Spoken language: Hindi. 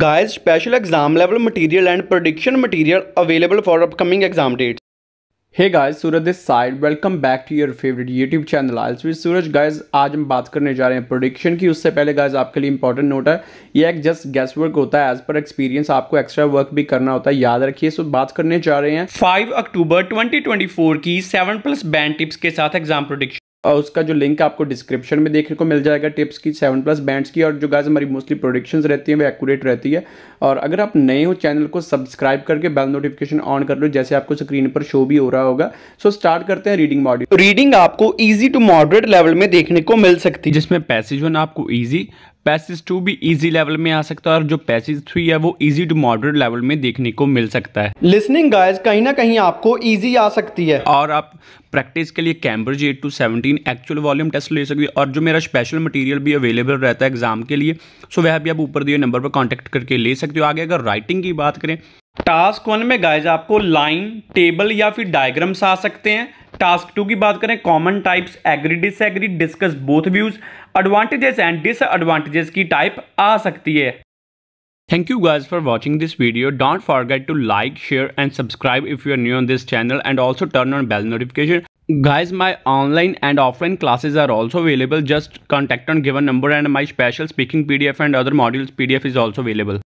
guys special exam level material and prediction material available for upcoming exam dates hey guys Suraj this side welcome back to your favourite YouTube channel आज विद सूरज गाइस आज हम बात करने जा रहे हैं प्रोडिक्शन की उससे पहले गाइस आपके लिए इंपॉर्टेंट नोट है ये एक जस्ट गेस्ट वर्क होता है एज पर एक्सपीरियंस आपको एक्स्ट्रा वर्क भी करना होता है याद रखिए सो बात करने जा रहे हैं फाइव अक्टूबर ट्वेंटी की सेवन प्लस बैंड टिप्स के साथ एग्जाम प्रोडिक्शन और उसका जो लिंक आपको डिस्क्रिप्शन में देखने को मिल जाएगा टिप्स की सेवन प्लस बैंड्स की और जो गाइस हमारी मोस्टली प्रोडिक्शन रहती हैं वो एक्यूरेट रहती है और अगर आप नए हो चैनल को सब्सक्राइब करके बेल नोटिफिकेशन ऑन कर लो जैसे आपको स्क्रीन पर शो भी हो रहा होगा सो स्टार्ट करते हैं रीडिंग मॉड्यूल रीडिंग आपको ईजी टू मॉडरेट लेवल में देखने को मिल सकती है जिसमें पैसेज वन आपको ईजी पैसेज टू भी इजी लेवल में आ सकता है और जो पैसेज थ्री है वो इजी टू मॉडरेट लेवल में देखने को मिल सकता है लिसनिंग गाइस कहीं ना कहीं आपको इजी आ सकती है और आप प्रैक्टिस के लिए Cambridge eight to seventeen actual volume test ले सकते हो और जो मेरा स्पेशल मटेरियल भी अवेलेबल रहता है एग्जाम के लिए सो वह भी आप ऊपर दिए नंबर पर कॉन्टैक्ट करके ले सकते हो आगे अगर राइटिंग की बात करें टास्क वन में गाइज आपको लाइन टेबल या फिर डायग्राम्स आ सकते हैं टास्क टू की बात करें common types agree disagree discuss both views advantages and disadvantages की टाइप आ सकती है thank you guys for watching this video don't forget to like share and subscribe if you are new on this channel and also turn on bell notification guys my online and offline classes are also available just contact on given number and my special speaking P D F and other modules P D F is also available